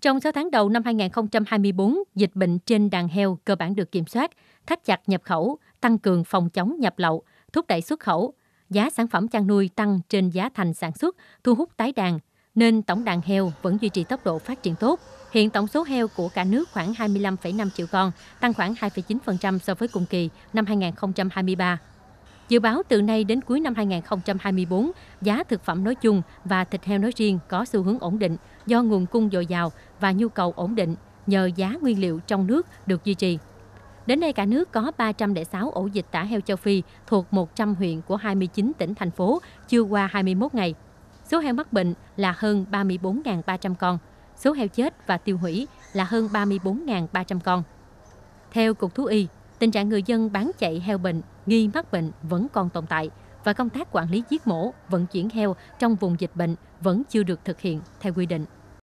Trong 6 tháng đầu năm 2024, dịch bệnh trên đàn heo cơ bản được kiểm soát, thắt chặt nhập khẩu, tăng cường phòng chống nhập lậu, thúc đẩy xuất khẩu. Giá sản phẩm chăn nuôi tăng trên giá thành sản xuất, thu hút tái đàn, nên tổng đàn heo vẫn duy trì tốc độ phát triển tốt. Hiện tổng số heo của cả nước khoảng 25,5 triệu con, tăng khoảng 2,9% so với cùng kỳ năm 2023. Dự báo từ nay đến cuối năm 2024, giá thực phẩm nói chung và thịt heo nói riêng có xu hướng ổn định do nguồn cung dồi dào và nhu cầu ổn định nhờ giá nguyên liệu trong nước được duy trì. Đến nay cả nước có 306 ổ dịch tả heo châu Phi thuộc 100 huyện của 29 tỉnh thành phố chưa qua 21 ngày. Số heo mắc bệnh là hơn 34.300 con, số heo chết và tiêu hủy là hơn 34.300 con. Theo Cục Thú Y, tình trạng người dân bán chạy heo bệnh, nghi mắc bệnh vẫn còn tồn tại và công tác quản lý giết mổ, vận chuyển heo trong vùng dịch bệnh vẫn chưa được thực hiện theo quy định.